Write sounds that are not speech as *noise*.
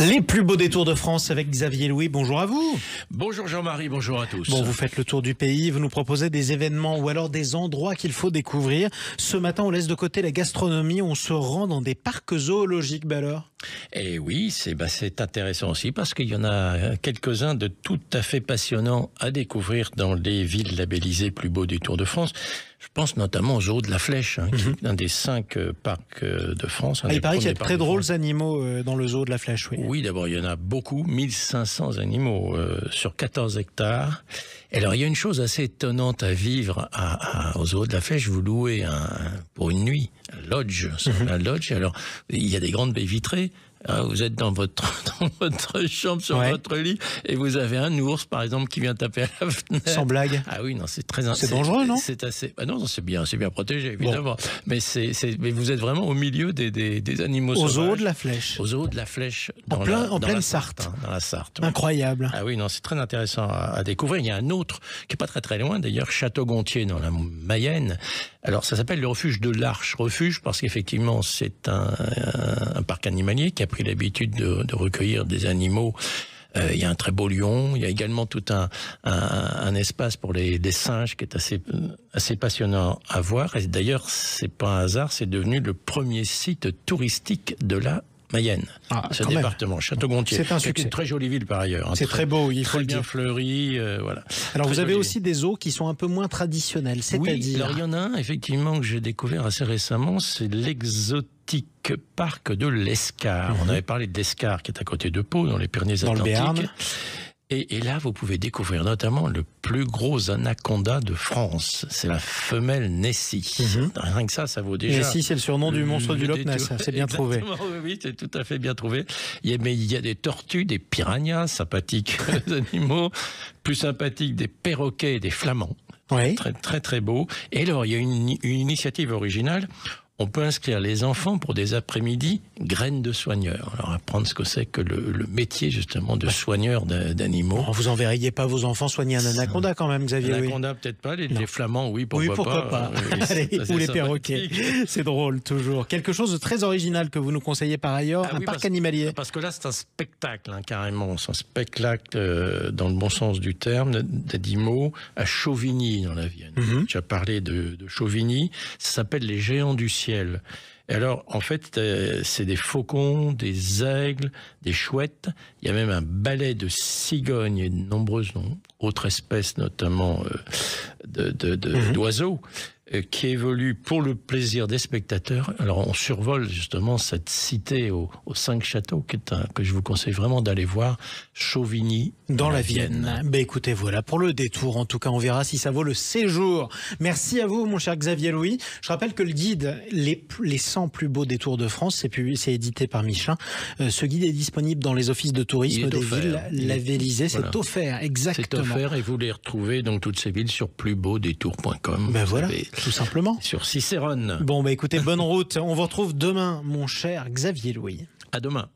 Les plus beaux détours de France avec Xavier Louis. Bonjour à vous. Bonjour Jean-Marie, bonjour à tous. Bon, vous faites le tour du pays, vous nous proposez des événements ou alors des endroits qu'il faut découvrir. Ce matin, on laisse de côté la gastronomie, on se rend dans des parcs zoologiques, alors et eh oui, bah, c'est intéressant aussi parce qu'il y en a euh, quelques-uns de tout à fait passionnants à découvrir dans les villes labellisées plus beaux du Tour de France. Je pense notamment aux zoo de la Flèche, hein, qui mhm. un des cinq euh, parcs euh, de France. Ah, il paraît qu'il y a de très drôles animaux dans le zoo de la Flèche. Oui, oui d'abord, il y en a beaucoup, 1500 animaux sur 14 hectares. alors, il y a une chose assez étonnante à vivre à, eaux au zoo de la Flèche. Vous louez pour une nuit un lodge, un mhm. lodge. Alors, il y a des grandes baies vitrées. Ah, vous êtes dans votre, *laughs* votre chambre, sur votre lit, et vous avez un ours, par exemple, qui vient taper à la fenêtre. Sans blague. Ah oui, non, c'est très C'est dangereux, non C'est assez. Bah non, c'est bien, c'est bien protégé, évidemment. Mais, vous êtes vraiment au milieu des, des, des animaux Aux eaux de la flèche. Aux eaux de la flèche. en, plein, en pleine Sarthe. Hein, dans la Sarthe. Incroyable. Ah oui, non, c'est très intéressant à, découvrir. Il y a un autre qui n'est pas très très loin, d'ailleurs, Château-Gontier, dans la Mayenne. Alors, ça s'appelle le refuge de l'Arche. Refuge parce qu'effectivement, c'est un, un parc animalier qui a pris l'habitude de, recueillir des animaux. Euh, il y a un très beau lion. Il y a également tout un, un, espace pour les, singes qui est assez, euh, assez passionnant à voir. Et d'ailleurs, c'est pas un hasard, c'est devenu le premier site touristique de la Mayenne, ah, ce département, Château-Gontier. C'est un une très jolie ville par ailleurs. Hein. C'est très, beau, il faut le bien dire. fleuri, euh, voilà. Alors vous avez aussi des eaux qui sont un peu moins traditionnelles, c'est-à-dire. Oui, il y en a un effectivement que j'ai découvert assez récemment, c'est l'exotique parc de l'Escar. Mhm. On avait parlé de qui est à côté de Pau, dans les Pyrénées-Atlantiques. le et, là, vous pouvez découvrir notamment le plus gros anaconda de France. C'est la femelle Nessie. Mhm. Ah, rien que ça, ça vaut déjà. Nessie, c'est le surnom du monstre du Loch Ness. C'est bien trouvé. *laughs* Oui, c'est tout à fait bien trouvé. mais il y a des tortues, des piranhas, sympathiques *laughs* animaux, plus sympathiques des perroquets et des flamands. Très, très, très beau. Et alors, il y a une initiative originale on peut inscrire les enfants pour des après-midi graines de soigneur. Alors apprendre ce que c'est que le, métier justement de soigneur d'animaux. Vous enverriez pas vos enfants soigner un anaconda quand même, Xavier Anaconda peut-être pas, les, flamands oui, pourquoi, oui, pas. *laughs* Ou les perroquets, *laughs* c'est drôle toujours. Quelque chose de très original que vous nous conseillez par ailleurs, ah un parc animalier. Parce que là c'est un spectacle hein, carrément, c'est un spectacle euh, dans le bon sens du terme d'animaux à Chauvigny dans la Vienne. Mhm. Tu as parlé de, de Chauvigny, ça s'appelle les géants du ciel et alors, en fait, euh, c'est des faucons, des aigles, des chouettes. Il y a même un balai de cigognes et de nombreuses autres espèces, notamment euh, mhm. d'oiseaux. Euh, qui évolue pour le plaisir des spectateurs. Alors on survole justement cette cité aux, cinq châteaux qui est que je vous conseille vraiment d'aller voir, Chauvigny dans, la Vienne. Ben écoutez, voilà pour le détour. En tout cas, on verra si ça vaut le séjour. Merci à vous, mon cher Xavier Louis. Je rappelle que le guide les, 100 plus beaux détours de France, c'est édité par Michelin. Euh, ce guide est disponible dans les offices de tourisme des villes villes labellisées. C'est offert, exactement. C'est offert et vous les retrouvez dans toutes ces villes sur plusbeaudétour.com. Ben voilà tout simplement. Sur Cicérone. Bon, bah écoutez, bonne route. On vous retrouve demain, mon cher Xavier Louis. À demain.